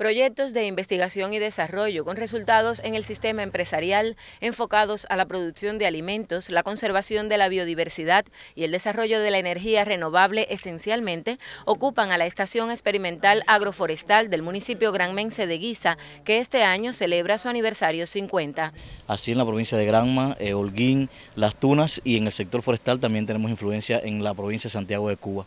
proyectos de investigación y desarrollo con resultados en el sistema empresarial enfocados a la producción de alimentos, la conservación de la biodiversidad y el desarrollo de la energía renovable esencialmente ocupan a la Estación Experimental Agroforestal del municipio granmense de Guisa, que este año celebra su aniversario 50. Así en la provincia de Granma, eh, Holguín, Las Tunas y en el sector forestal también tenemos influencia en la provincia de Santiago de Cuba.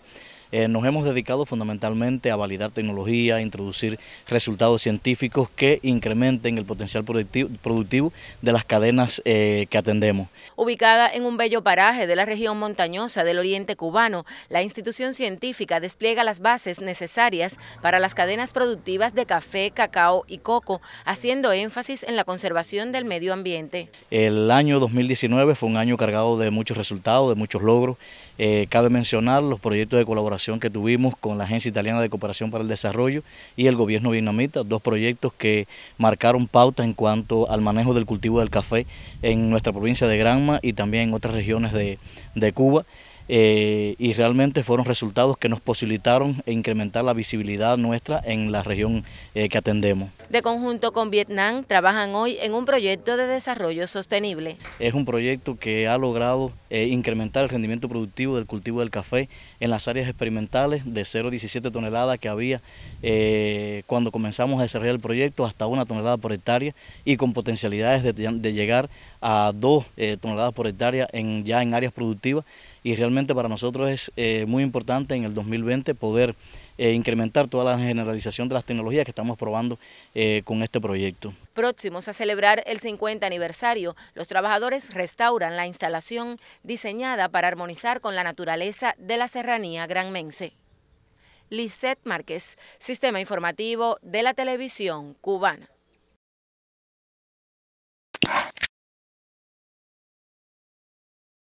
Eh, nos hemos dedicado fundamentalmente a validar tecnología, a introducir resultados científicos que incrementen el potencial productivo, de las cadenas eh, que atendemos. Ubicada en un bello paraje de la región montañosa del oriente cubano, la institución científica despliega las bases necesarias para las cadenas productivas de café, cacao y coco, haciendo énfasis en la conservación del medio ambiente. El año 2019 fue un año cargado de muchos resultados, de muchos logros. Eh, cabe mencionar los proyectos de colaboración que tuvimos con la Agencia Italiana de Cooperación para el Desarrollo y el gobierno vietnamita, dos proyectos que marcaron pautas en cuanto al manejo del cultivo del café en nuestra provincia de Granma y también en otras regiones de, de Cuba. Eh, y realmente fueron resultados que nos posibilitaron incrementar la visibilidad nuestra en la región eh, que atendemos. De conjunto con Vietnam, trabajan hoy en un proyecto de desarrollo sostenible. Es un proyecto que ha logrado eh, incrementar el rendimiento productivo del cultivo del café en las áreas experimentales de 0,17 toneladas que había cuando comenzamos a desarrollar el proyecto hasta una tonelada por hectárea y con potencialidades de, llegar a dos toneladas por hectárea en, ya en áreas productivas y realmente para nosotros es eh, muy importante en el 2020 poder eh, incrementar toda la generalización de las tecnologías que estamos probando eh, con este proyecto. Próximos a celebrar el 50 aniversario, los trabajadores restauran la instalación diseñada para armonizar con la naturaleza de la serranía granmense. Lisette Márquez, Sistema Informativo de la Televisión Cubana.